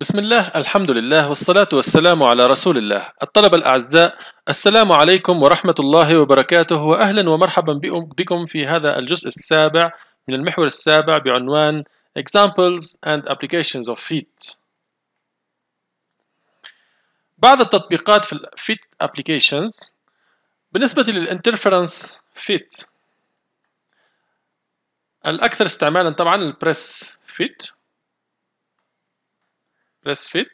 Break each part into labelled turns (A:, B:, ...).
A: بسم الله الحمد لله والصلاة والسلام على رسول الله الطلبة الأعزاء السلام عليكم ورحمة الله وبركاته وأهلا ومرحبا بكم في هذا الجزء السابع من المحور السابع بعنوان Examples and Applications of FIT بعض التطبيقات في FIT Applications بالنسبة للانترفرنس FIT الأكثر استعمالا طبعا البريس FIT press fit.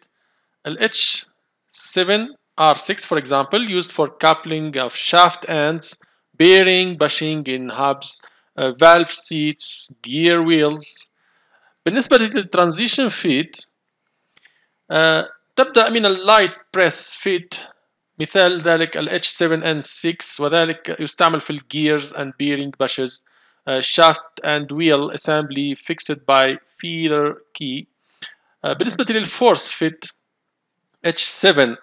A: lh 7 r 6 for example used for coupling of shaft ends, bearing, bushing in hubs, uh, valve seats, gear wheels. بالنسبة للترانزيشن فيت uh, تبدأ من اللايت بريس فيت مثال ذلك ال H7N6 وذلك يستعمل في gears and bearing bushes uh, shaft and wheel assembly fixed by feeler key uh, بالنسبة للفورس فيت H7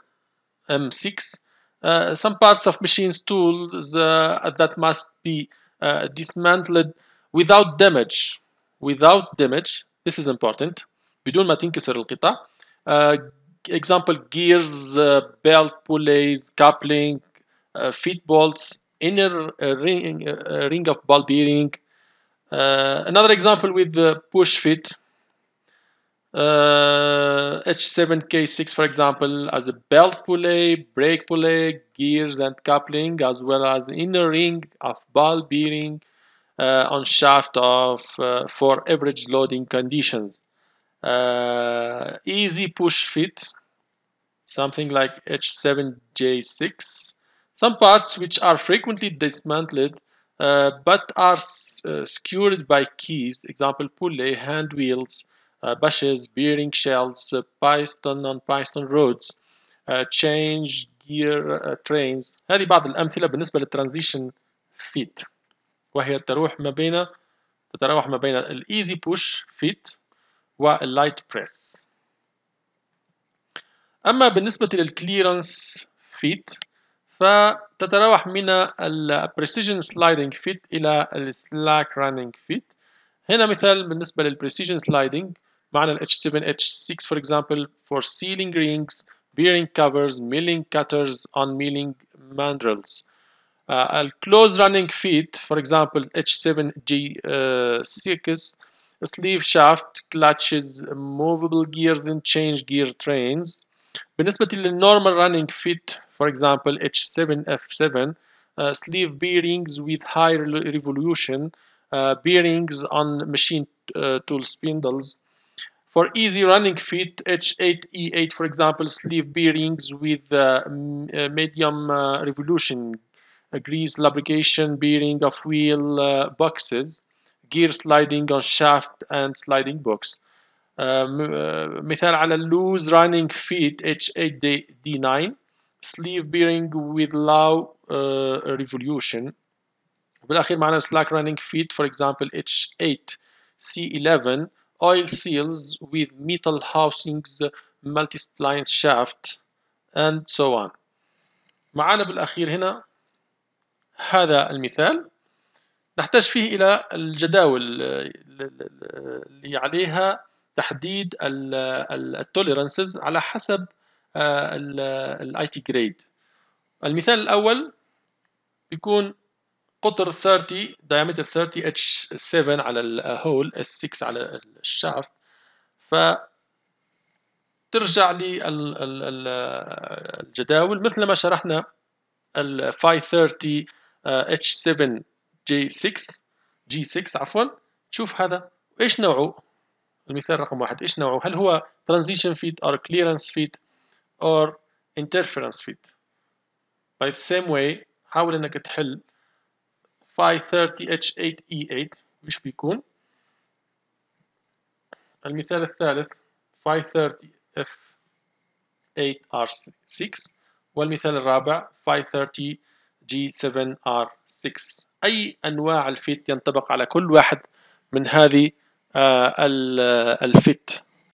A: M6 uh, some parts of machines tools uh, that must be uh, dismantled without damage without damage this is important بدون ما تنكسر القطع uh, example gears uh, belt pulleys coupling feet bolts inner ring ring of ball bearing another example with push fit uh, H7K6 for example as a belt pulley, brake pulley, gears and coupling as well as inner ring of ball bearing uh, on shaft of uh, for average loading conditions. Uh, easy push fit something like H7J6 some parts which are frequently dismantled uh, but are uh, secured by keys example pulley, hand wheels uh, bushes, bearing shells, uh, piston on piston roads, uh, change gear uh, trains هذه بعض الأمثلة بالنسبة للترانزيشن فيت وهي تروح ما بين تتراوح ما بين الايزي بوش فيت واللايت بريس أما بالنسبة للكليرنس فيت فتتراوح من البريسيجن سلايدنج فيت إلى السلاك رانينج فيت هنا مثال بالنسبة للبريسيجن سلايدنج vinyl H7, H6, for example, for sealing rings, bearing covers, milling cutters on milling mandrels. Uh, close running feet, for example, H7G6, uh, sleeve shaft, clutches, movable gears and change gear trains. بالنسبة normal running feet, for example, H7F7, uh, sleeve bearings with high revolution, uh, bearings on machine uh, tool spindles, for easy running feet, H8E8, for example, sleeve bearings with uh, uh medium uh, revolution, grease lubrication bearing of wheel uh, boxes, gear sliding on shaft and sliding box. Um, uh, مثال على loose running feet H8D9 sleeve bearing with low uh, revolution بالأخير معنا slack running feet for example H8C11 oil seals with metal housings multi-spline shaft and so on معانا بالأخير هنا هذا المثال نحتاج فيه إلى الجداول آه، اللي عليها تحديد التوليرانسز على حسب آه، الـ IT grade المثال الأول بيكون قطر 30 diameter 30 h 7 على الهول آه، s 6 على الشافت ف ترجع للجداول آه، مثل ما شرحنا ال 530 آه، h 7 j 6 g 6 عفوا تشوف هذا ايش نوعه المثال رقم واحد ايش نوعه هل هو transition feed or clearance feed or interference feed by the same way حاول انك تحل 530H8E8 e وش بيكون المثال الثالث 530F8R6 والمثال الرابع 530G7R6 أي أنواع الفيت ينطبق على كل واحد من هذه آه، آه، الفيت